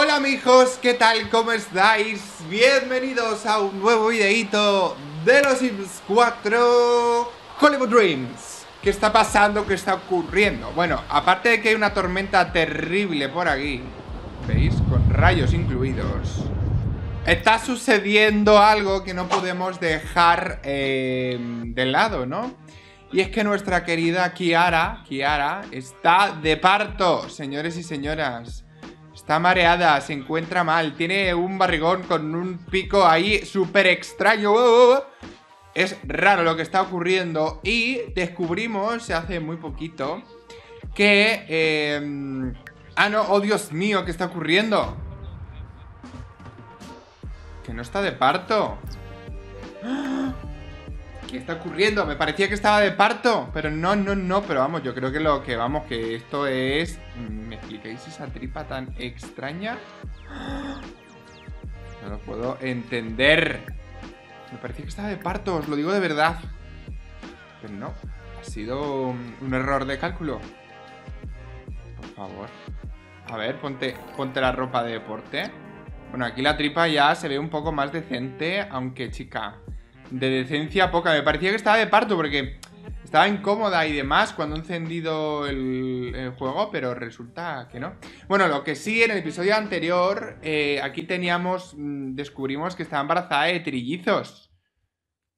Hola amigos, ¿qué tal? ¿Cómo estáis? Bienvenidos a un nuevo videito de los Sims 4 Hollywood Dreams ¿Qué está pasando? ¿Qué está ocurriendo? Bueno, aparte de que hay una tormenta terrible por aquí ¿Veis? Con rayos incluidos Está sucediendo algo que no podemos dejar eh, de lado, ¿no? Y es que nuestra querida Kiara, Kiara está de parto, señores y señoras Está mareada, se encuentra mal. Tiene un barrigón con un pico ahí súper extraño. Es raro lo que está ocurriendo. Y descubrimos hace muy poquito que... Eh, ah, no, oh Dios mío, ¿qué está ocurriendo? Que no está de parto. ¡Ah! ¿Qué está ocurriendo? Me parecía que estaba de parto, pero no, no, no, pero vamos, yo creo que lo que vamos, que esto es... Mm, ¿Me explicáis esa tripa tan extraña? No lo puedo entender. Me parecía que estaba de parto, os lo digo de verdad. Pero no, ha sido un error de cálculo. Por favor. A ver, ponte, ponte la ropa de deporte. Bueno, aquí la tripa ya se ve un poco más decente, aunque chica de decencia poca. Me parecía que estaba de parto porque estaba incómoda y demás cuando he encendido el, juego, pero resulta que no. Bueno, lo que sí, en el episodio anterior, eh, aquí teníamos, mm, descubrimos que estaba embarazada de trillizos.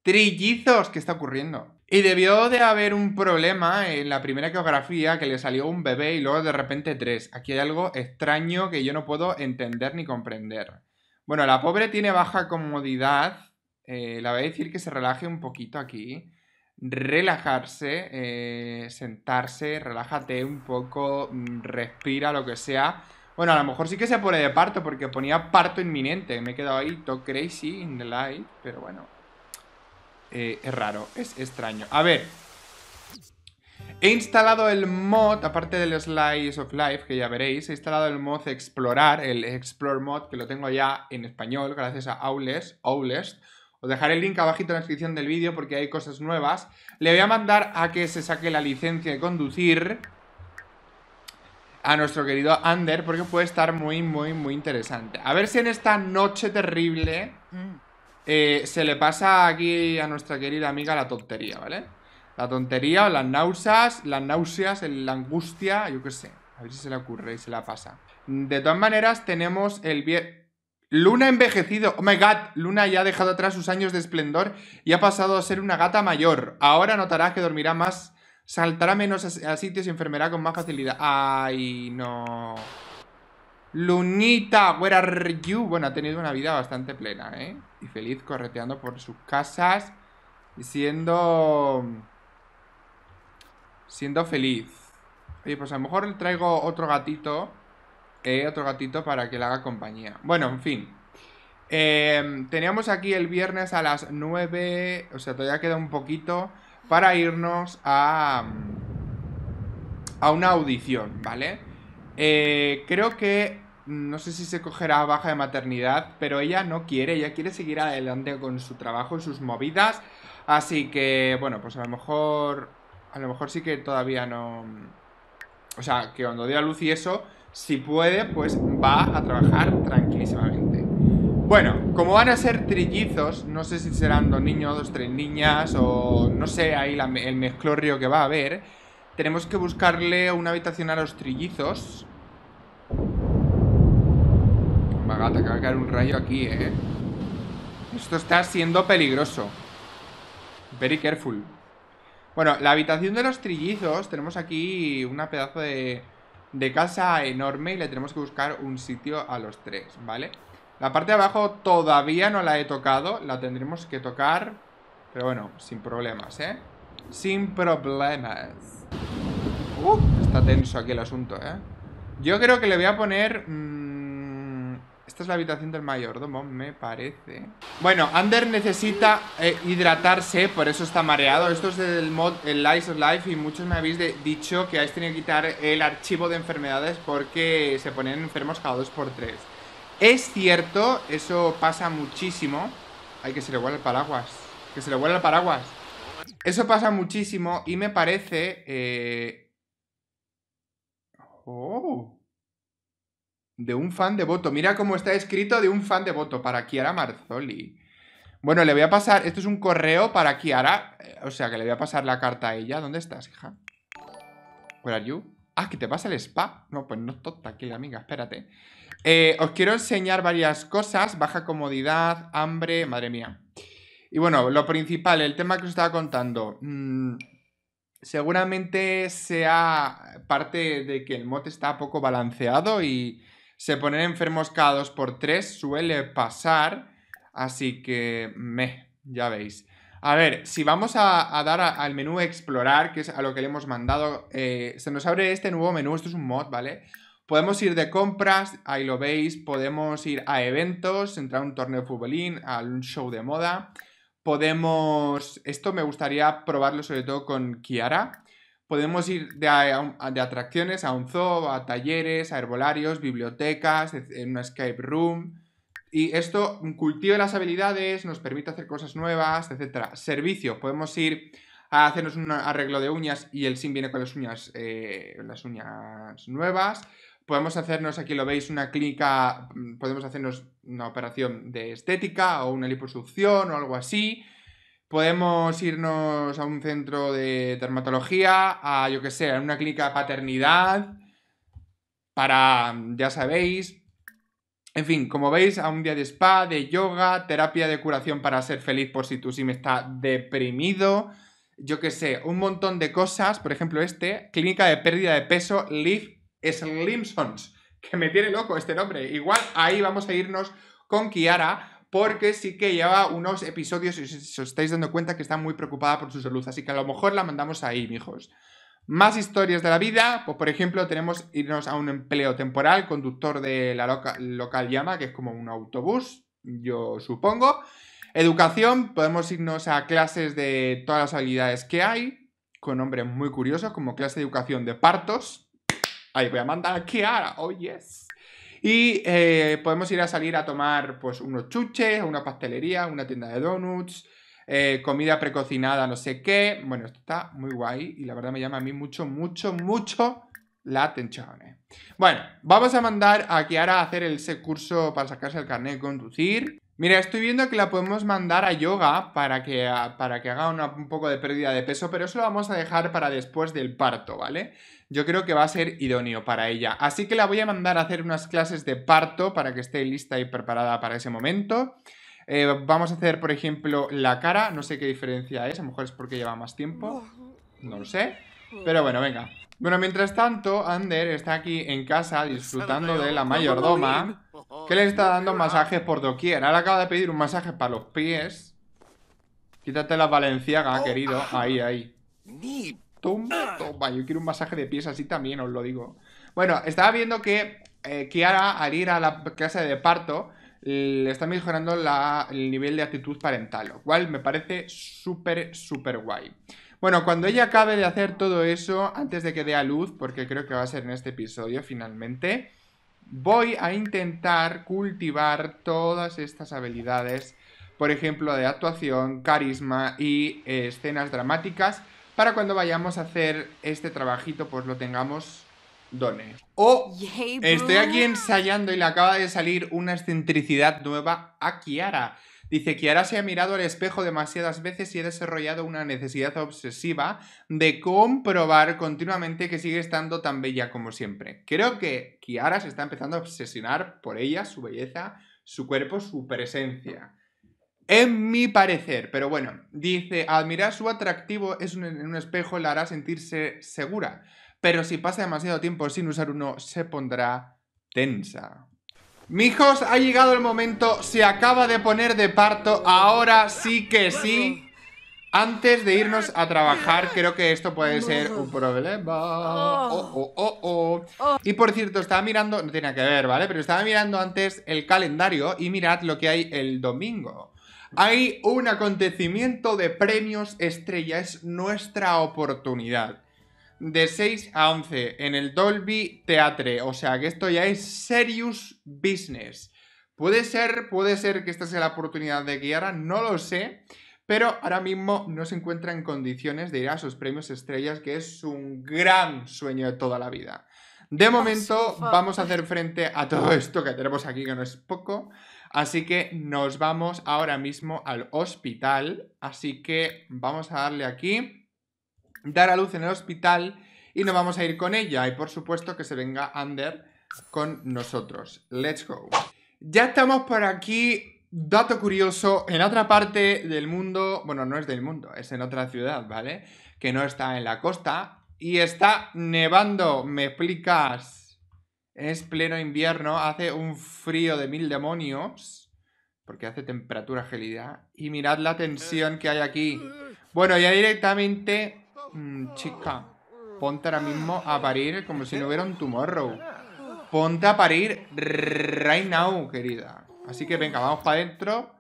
Trillizos, ¿qué está ocurriendo? Y debió de haber un problema en la primera ecografía que le salió un bebé y luego de repente tres. Aquí hay algo extraño que yo no puedo entender ni comprender. Bueno, la pobre tiene baja comodidad eh, la voy a decir que se relaje un poquito aquí. Relajarse, eh, sentarse, relájate un poco, mm, respira, lo que sea. Bueno, a lo mejor sí que se pone de parto, porque ponía parto inminente. Me he quedado ahí, todo crazy in the light, pero bueno. Eh, es raro, es extraño. A ver. He instalado el mod, aparte del Slice of Life, que ya veréis, he instalado el mod Explorar, el Explore mod, que lo tengo ya en español, gracias a Owlest. Owlest os dejaré el link abajito en la descripción del vídeo porque hay cosas nuevas. Le voy a mandar a que se saque la licencia de conducir a nuestro querido Ander porque puede estar muy, muy, muy interesante. A ver si en esta noche terrible eh, se le pasa aquí a nuestra querida amiga la tontería, ¿vale? La tontería, o las náuseas, las náuseas, la angustia, yo qué sé. A ver si se le ocurre y se la pasa. De todas maneras, tenemos el viernes... Luna envejecido. Oh my god, Luna ya ha dejado atrás sus años de esplendor y ha pasado a ser una gata mayor. Ahora notará que dormirá más, saltará menos a, sitios y enfermerá con más facilidad. Ay, no. Lunita, where are you? Bueno, ha tenido una vida bastante plena, ¿eh? Y feliz correteando por sus casas y siendo. siendo feliz. Oye, pues a lo mejor traigo otro gatito. Eh, otro gatito para que le haga compañía. Bueno, en fin. Em, teníamos aquí el viernes a las 9, o sea, todavía queda un poquito para irnos a, a una audición, ¿vale? Eh, creo que, no sé si se cogerá baja de maternidad, pero ella no quiere, ella quiere seguir adelante con su trabajo y sus movidas, así que, bueno, pues a lo mejor, a lo mejor sí que todavía no... O sea, que cuando dé a luz y eso, si puede, pues va a trabajar tranquilísimamente. Bueno, como van a ser trillizos, no sé si serán dos niños, dos, tres niñas o no sé ahí el mezclorrio que va a haber, tenemos que buscarle una habitación a los trillizos. Vagata, que va a caer un rayo aquí, eh. Esto está siendo peligroso. Very careful. Bueno, la habitación de los trillizos, tenemos aquí una pedazo de de casa enorme y le tenemos que buscar un sitio a los tres, ¿vale? La parte de abajo todavía no la he tocado, la tendremos que tocar, pero bueno, sin problemas, ¿eh? Sin problemas. Uh, está tenso aquí el asunto, ¿eh? Yo creo que le voy a poner... Mm, esta es la habitación del mayordomo, me parece Bueno, Ander necesita eh, hidratarse, por eso está mareado Esto es del mod el Lies of Life y muchos me habéis dicho que habéis tenido que quitar el archivo de enfermedades porque se ponen enfermos cada 2 por 3 Es cierto, eso pasa muchísimo Hay que se le huele el paraguas Que se le huele el paraguas Eso pasa muchísimo y me parece... Eh, oh... De un fan de voto. Mira cómo está escrito de un fan de voto. para Kiara Marzoli. Bueno, le voy a pasar. Esto es un correo para Kiara. Eh, o sea, que le voy a pasar la carta a ella. ¿Dónde estás, hija? ¿Where are you? Ah, que te pasa el spa. No, pues no tota aquí, amiga, espérate. Eh, os quiero enseñar varias cosas. Baja comodidad, hambre, madre mía. Y bueno, lo principal, el tema que os estaba contando. Mm, seguramente sea parte de que el mod está poco balanceado y se ponen enfermos cada por 3 suele pasar, así que me, ya veis. A ver, si vamos a, dar al menú explorar, que es a lo que le hemos mandado, eh, se nos abre este nuevo menú, esto es un mod, ¿vale? Podemos ir de compras, ahí lo veis, podemos ir a eventos, entrar a un torneo de futbolín, a un show de moda, podemos... Esto me gustaría probarlo sobre todo con Kiara, Podemos ir de, atracciones a un zoo, a talleres, a herbolarios, bibliotecas, e, en una escape room. Y esto cultiva las habilidades, nos permite hacer cosas nuevas, etc. Servicio, podemos ir a hacernos un arreglo de uñas y el sim viene con las uñas, eh, las uñas nuevas. Podemos hacernos, aquí lo veis, una clínica, mm, podemos hacernos una operación de estética o una liposucción o algo así podemos irnos a un centro de dermatología, a yo que sé, a una clínica de paternidad, para, ya sabéis, en fin, como veis, a un día de spa, de yoga, terapia de curación para ser feliz por si tú sí me está deprimido, yo que sé, un montón de cosas, por ejemplo este, clínica de pérdida de peso, Liv Slimsons, que me tiene loco este nombre, igual ahí vamos a irnos con Kiara porque sí que lleva unos episodios, y si os estáis dando cuenta, que está muy preocupada por su salud. Así que a lo mejor la mandamos ahí, mijos. Más historias de la vida, pues por ejemplo tenemos irnos a un empleo temporal, conductor de la local llama, que es como un autobús, yo supongo. Educación, podemos irnos a clases de todas las habilidades que hay, con nombres muy curiosos, como clase de educación de partos. Ahí voy a mandar a Kiara, oh yes. Y eh, podemos ir a salir a tomar pues unos chuches, una pastelería, una tienda de donuts, eh, comida precocinada, no sé qué. Bueno, esto está muy guay y la verdad me llama a mí mucho, mucho, mucho la atención. Eh. Bueno, vamos a mandar a Kiara a hacer ese curso para sacarse el carnet de conducir. Mira, estoy viendo que la podemos mandar a yoga para que, para que haga un poco de pérdida de peso, pero eso lo vamos a dejar para después del parto, ¿vale? Yo creo que va a ser idóneo para ella. Así que la voy a mandar a hacer unas clases de parto para que esté lista y preparada para ese momento. Eh, vamos a hacer, por ejemplo, la cara. No sé qué diferencia es, a lo mejor es porque lleva más tiempo. No lo sé. Pero bueno, venga. Bueno, mientras tanto, Ander está aquí en casa disfrutando de la mayordoma. Que le está dando masajes por doquier. Ahora acaba de pedir un masaje para los pies. Quítate la valenciaga, oh. querido. Ahí, ahí. Toma, toma. Yo quiero un masaje de pies así también, os lo digo. Bueno, estaba viendo que eh, Kiara, al ir a la casa de parto, le está mejorando el nivel de actitud parental, lo cual me parece súper, súper guay. Bueno, cuando ella acabe de hacer todo eso, antes de que dé a luz, porque creo que va a ser en este episodio finalmente, voy a intentar cultivar todas estas habilidades, por ejemplo, de actuación, carisma y eh, escenas dramáticas, para cuando vayamos a hacer este trabajito, pues lo tengamos done. Oh, estoy aquí ensayando y le acaba de salir una excentricidad nueva a Kiara. Dice que ahora se ha mirado al espejo demasiadas veces y ha desarrollado una necesidad obsesiva de comprobar continuamente que sigue estando tan bella como siempre. Creo que Kiara se está empezando a obsesionar por ella, su belleza, su cuerpo, su presencia. En mi parecer, pero bueno, dice, admirar su atractivo es en un espejo la hará sentirse segura, pero si pasa demasiado tiempo sin usar uno, se pondrá tensa. Mijos, ha llegado el momento, se acaba de poner de parto, ahora sí que sí. Antes de irnos a trabajar, creo que esto puede ser un problema. Oh. Oh, oh, y por cierto, estaba mirando, no tenía que ver, ¿vale? Pero estaba mirando antes el calendario y mirad lo que hay el domingo. Hay un acontecimiento de premios estrella, es nuestra oportunidad de 6 a 11 en el Dolby Teatre, O sea que esto ya es serious business. Puede ser, puede ser que esta sea la oportunidad de Kiara, no lo sé. Pero ahora mismo no se encuentra en condiciones de ir a sus premios estrellas, que es un gran sueño de toda la vida. De momento vamos a hacer frente a todo esto que tenemos aquí, que no es poco. Así que nos vamos ahora mismo al hospital. Así que vamos a darle aquí dar a luz en el hospital y nos vamos a ir con ella. Y por supuesto que se venga Ander con nosotros. Let's go. Ya estamos por aquí. Dato curioso, en otra parte del mundo, bueno, no es del mundo, es en otra ciudad, ¿vale? Que no está en la costa y está nevando, me explicas. Es pleno invierno, hace un frío de mil demonios, porque hace temperatura gelida. Y mirad la tensión que hay aquí. Bueno, ya directamente Mm, chica, ponte ahora mismo a parir como si no hubiera un tomorrow. Ponte a parir right now, querida. Así que venga, vamos para adentro.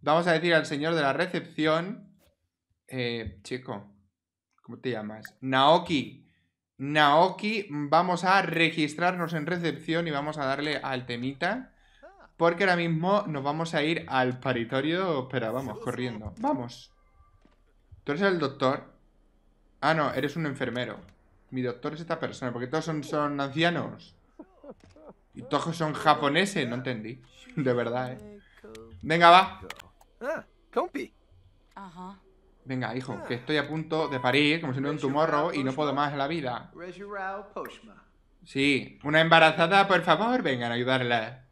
Vamos a decir al señor de la recepción. Eh, chico, ¿cómo te llamas? Naoki. Naoki, vamos a registrarnos en recepción y vamos a darle al temita. Porque ahora mismo nos vamos a ir al paritorio. Espera, vamos, corriendo. Vamos. Tú eres el doctor. Ah, no, eres un enfermero. Mi doctor es esta persona, porque todos son, son ancianos. Y todos son japoneses, no entendí. De verdad, eh. Venga, va. Ah, Venga, hijo, que estoy a punto de parir, como si no hubiera un tumorro y no puedo más en la vida. Sí, una embarazada, por favor, vengan a ayudarla.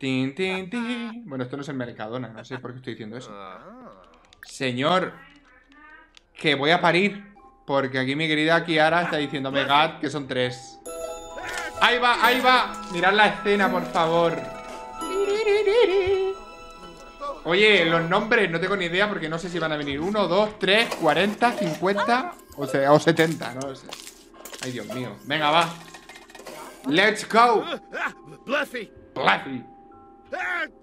Tin, tin, tin. Bueno, esto no es el Mercadona, no sé por qué estoy diciendo eso. Ah. Señor, que voy a parir. Porque aquí mi querida Kiara está diciéndome Gat que son tres. ¡Ahí va, ahí va! Mirad la escena, por favor. Oye, los nombres no tengo ni idea porque no sé si van a venir Uno, 2, 3, 40, 50 o, sea, o 70, no lo sé. Ay, Dios mío. Venga, va. ¡Let's go! Bluffy.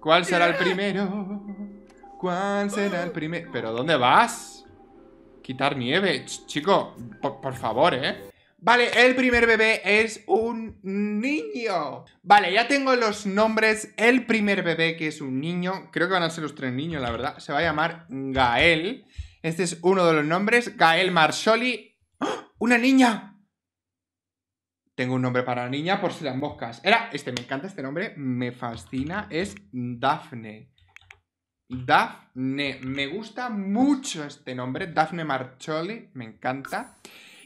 ¿Cuál será el primero? ¿Cuál será el primero? ¿Pero dónde vas? Quitar nieve. chico, por, favor, ¿eh? Vale, el primer bebé es un niño. Vale, ya tengo los nombres. El primer bebé, que es un niño, creo que van a ser los tres niños, la verdad, se va a llamar Gael. Este es uno de los nombres. Gael Marsoli. ¡Ah! ¡Una niña! Tengo un nombre para la niña por si la moscas. Era este, me encanta este nombre, me fascina. Es Dafne. Dafne, Me gusta mucho este nombre. Daphne Marcholi. Me encanta.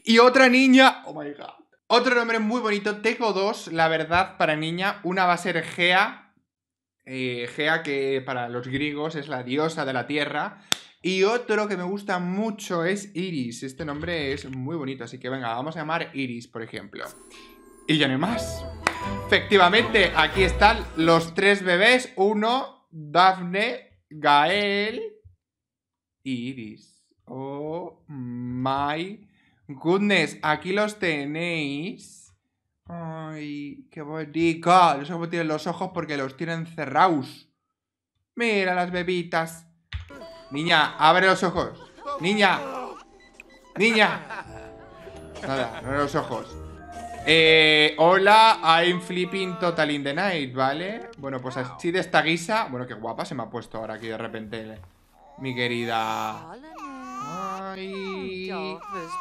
Y otra niña. Oh my god. Otro nombre muy bonito. Tengo dos, la verdad, para niña. Una va a ser Gea. Eh, Gea, que para los griegos es la diosa de la tierra. Y otro que me gusta mucho es Iris. Este nombre es muy bonito, así que venga, vamos a llamar Iris, por ejemplo. Y ya no hay más. Efectivamente, aquí están los tres bebés. Uno, Daphne, Gael Iris. Oh my goodness. Aquí los tenéis. Ay, qué bonito. No sé cómo tienen los ojos porque los tienen cerrados. Mira las bebitas. Niña, abre los ojos. Niña. Niña. Nada, abre los ojos. Eh, hola, I'm flipping total in the night, ¿vale? Bueno, pues así de esta guisa Bueno, qué guapa se me ha puesto ahora aquí de repente Mi querida Ay,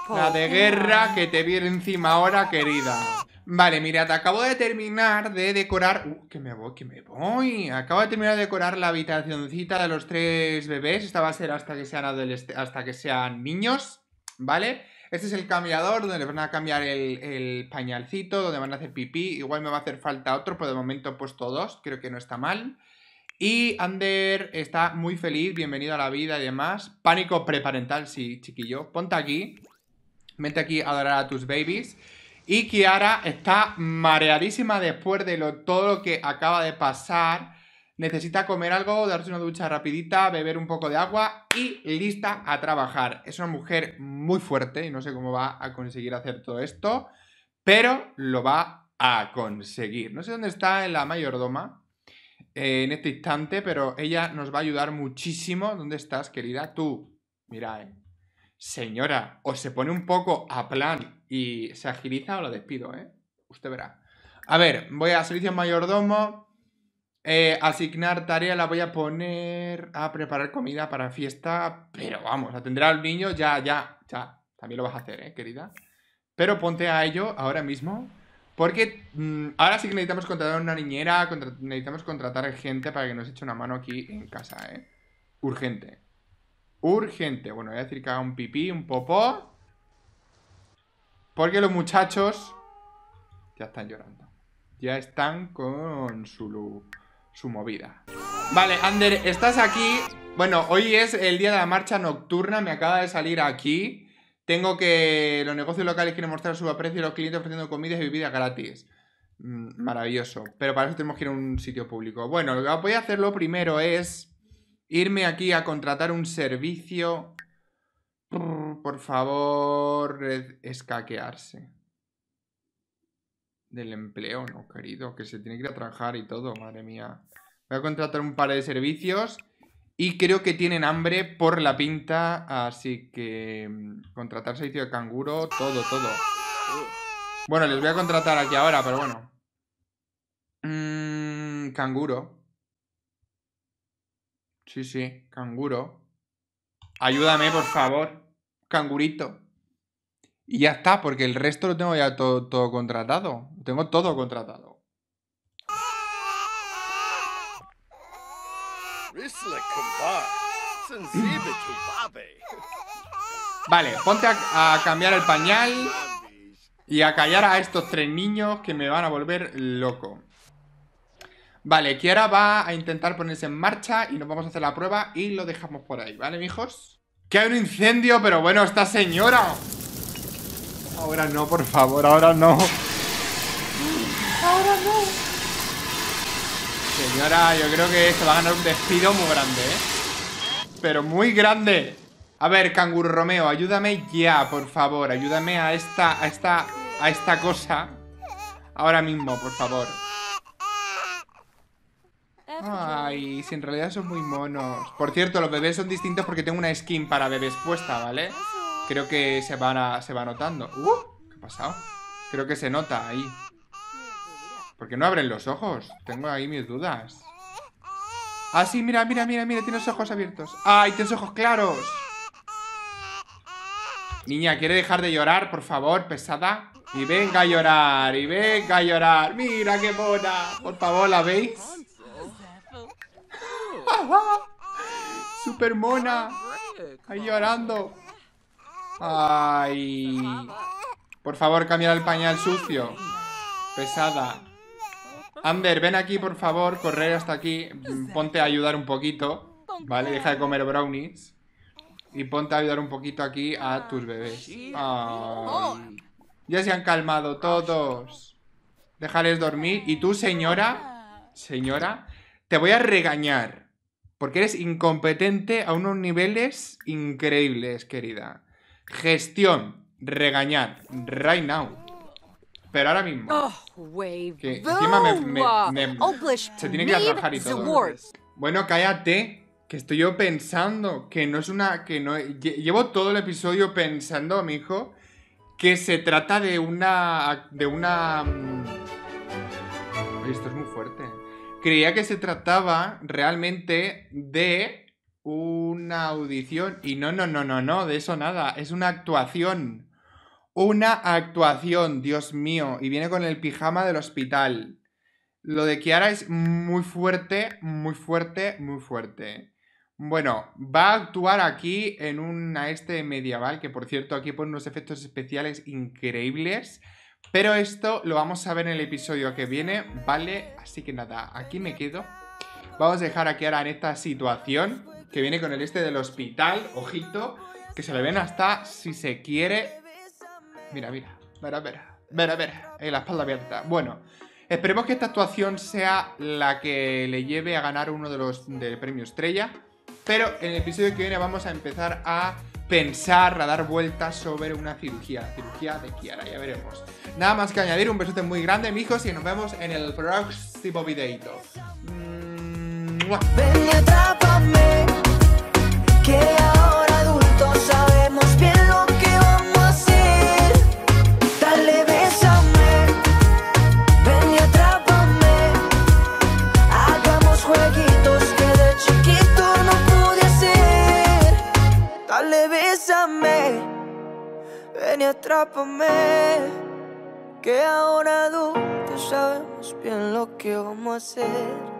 La de guerra que te viene encima ahora, querida Vale, mira, te acabo de terminar de decorar... Uh, que me voy, que me voy. Acabo de terminar de decorar la habitacioncita de los tres bebés. Esta va a ser hasta que sean, hasta que sean niños, ¿vale? vale este es el cambiador donde van a cambiar el, pañalcito, donde van a hacer pipí. Igual me va a hacer falta otro, pero de momento he puesto dos, creo que no está mal. Y Ander está muy feliz, bienvenido a la vida y demás. Pánico preparental, sí, chiquillo. Ponte aquí, vente aquí a adorar a tus babies. Y Kiara está mareadísima después de lo, todo lo que acaba de pasar necesita comer algo, darse una ducha rapidita, beber un poco de agua y lista a trabajar. Es una mujer muy fuerte y no sé cómo va a conseguir hacer todo esto, pero lo va a conseguir. No sé dónde está la mayordoma eh, en este instante, pero ella nos va a ayudar muchísimo. ¿Dónde estás, querida? Tú, mira, eh, señora, o se pone un poco a plan y se agiliza o la despido, ¿eh? Usted verá. A ver, voy a servicio mayordomo. Eh, asignar tarea la voy a poner a preparar comida para fiesta, pero vamos, atender al niño ya, ya, ya. También lo vas a hacer, ¿eh, querida? Pero ponte a ello ahora mismo, porque mm, ahora sí que necesitamos contratar una niñera, necesitamos contratar gente para que nos eche una mano aquí en casa, ¿eh? Urgente. Urgente. Bueno, voy a decir que haga un pipí, un popó. Porque los muchachos ya están llorando. Ya están con su look su movida. Vale, Ander, estás aquí. Bueno, hoy es el día de la marcha nocturna, me acaba de salir aquí. Tengo que... Los negocios locales quieren mostrar su aprecio y los clientes ofreciendo comidas y bebidas gratis. Mm, maravilloso. Pero para eso tenemos que ir a un sitio público. Bueno, lo que voy a hacer lo primero es irme aquí a contratar un servicio. Por favor, escaquearse del empleo, no, querido, que se tiene que ir a trabajar y todo, madre mía. Voy a contratar un par de servicios y creo que tienen hambre por la pinta, así que mm, contratar servicio de canguro, todo, todo. Bueno, les voy a contratar aquí ahora, pero bueno. Mmm canguro. Sí, sí, canguro. Ayúdame, por favor. Cangurito. Y ya está, porque el resto lo tengo ya todo, contratado. tengo todo contratado. Vale, ponte a, a cambiar el pañal y a callar a estos tres niños que me van a volver loco. Vale, Kiara va a intentar ponerse en marcha y nos vamos a hacer la prueba y lo dejamos por ahí, ¿vale, mijos? Que hay un incendio, pero bueno, esta señora... Ahora no, por favor, ahora no. Ahora no. Señora, yo creo que se va a ganar un despido muy grande, ¿eh? Pero muy grande. A ver, Canguro Romeo, ayúdame ya, por favor. Ayúdame a esta, a esta, a esta cosa. Ahora mismo, por favor. Ay, si en realidad son muy monos. Por cierto, los bebés son distintos porque tengo una skin para bebés puesta, ¿vale? vale Creo que se, van se va notando. Uh, ¿Qué ha pasado? Creo que se nota ahí. ¿Por qué no abren los ojos? Tengo ahí mis dudas. Ah, sí, mira, mira, mira, mira, tiene los ojos abiertos. ¡Ay, tienes ojos claros! Niña, ¿quiere dejar de llorar, por favor, pesada? Y venga a llorar, y venga a llorar. ¡Mira qué mona! Por favor, ¿la veis? ¡Súper mona! Ahí llorando. Ay. Por favor, cambia el pañal sucio. Pesada. Amber, ven aquí, por favor. Correr hasta aquí. Mm, ponte a ayudar un poquito. ¿Vale? Deja de comer brownies. Y ponte a ayudar un poquito aquí a tus bebés. Ya se han calmado todos. Déjales dormir. Y tú, señora, señora, te voy a regañar. Porque eres incompetente a unos niveles increíbles, querida. Gestión, regañar, right now. Pero ahora mismo. Oh, me, se tiene que atajar y todo. Bueno, cállate. Que estoy yo pensando. Que no es una. que no Llevo todo el episodio pensando, mi hijo. Que se trata de una. de una. Mm, esto es muy fuerte. Creía que se trataba realmente de una audición. Y no, no, no, no, no, de eso nada. Es una actuación. Una actuación, Dios mío. Y viene con el pijama del hospital. Lo de Kiara es muy fuerte, muy fuerte, muy fuerte. Bueno, va a actuar aquí en una este medieval, que por cierto aquí pone unos efectos especiales increíbles. Pero esto lo vamos a ver en el episodio que viene, ¿vale? Así que nada, aquí me quedo. Vamos a dejar a Kiara en esta situación que viene con el este del hospital, ojito, que se le ven hasta si se quiere. Mira, mira, ver, verá, verá, verá, verá, eh, la espalda abierta. Bueno, esperemos que esta actuación sea la que le lleve a ganar uno de los del premio estrella. Pero en el episodio que viene vamos a empezar a pensar, a dar vueltas sobre una cirugía, cirugía de Kiara, ya veremos. Nada más que añadir, un besote muy grande, mijos, y nos vemos en el próximo videito. Mm, que ahora adultos sabemos bien lo que vamos a hacer. Dale, bésame, ven y atrápame. Hagamos jueguitos que de chiquito no pude hacer. Dale, bésame, ven y atrápame. Que ahora adultos sabemos bien lo que vamos a hacer.